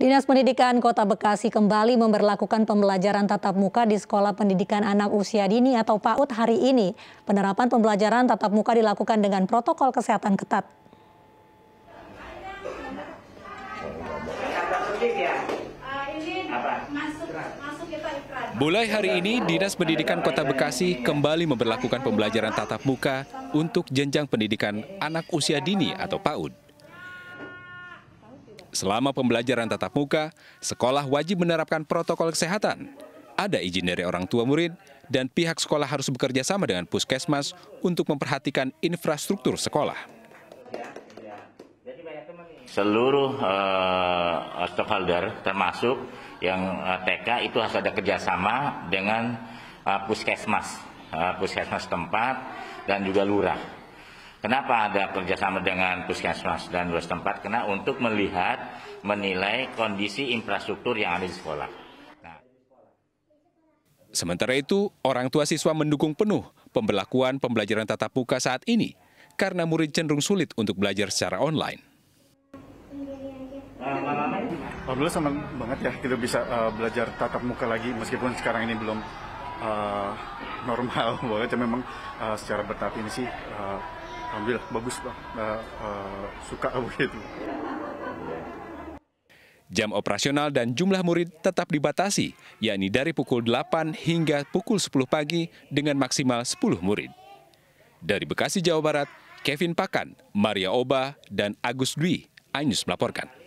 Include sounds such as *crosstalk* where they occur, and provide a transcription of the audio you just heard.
Dinas Pendidikan Kota Bekasi kembali memperlakukan pembelajaran tatap muka di Sekolah Pendidikan Anak Usia Dini atau PAUD hari ini. Penerapan pembelajaran tatap muka dilakukan dengan protokol kesehatan ketat. Mulai hari ini, Dinas Pendidikan Kota Bekasi kembali memperlakukan pembelajaran tatap muka untuk jenjang pendidikan anak usia dini atau PAUD. Selama pembelajaran tatap muka, sekolah wajib menerapkan protokol kesehatan. Ada izin dari orang tua murid, dan pihak sekolah harus bekerja sama dengan puskesmas untuk memperhatikan infrastruktur sekolah. Seluruh uh, stakeholder termasuk yang uh, eh, TK itu harus ada kerjasama dengan uh, puskesmas, uh, puskesmas tempat dan juga lurah Kenapa ada kerjasama dengan puskesmas dan dua tempat? Karena untuk melihat, menilai kondisi infrastruktur yang ada di sekolah. Nah. Sementara itu, orang tua siswa mendukung penuh pembelakuan pembelajaran tatap muka saat ini karena murid cenderung sulit untuk belajar secara online. Eh, Alhamdulillah eh, senang banget ya kita bisa uh, belajar tatap muka lagi meskipun sekarang ini belum uh, normal *laughs* banget, ya memang uh, secara bertahap ini sih uh, ambil bagus bang uh, uh, suka kamu *laughs* itu Jam operasional dan jumlah murid tetap dibatasi, yakni dari pukul 8 hingga pukul 10 pagi dengan maksimal 10 murid. Dari Bekasi, Jawa Barat, Kevin Pakan, Maria Oba, dan Agus Dwi, Ainus melaporkan.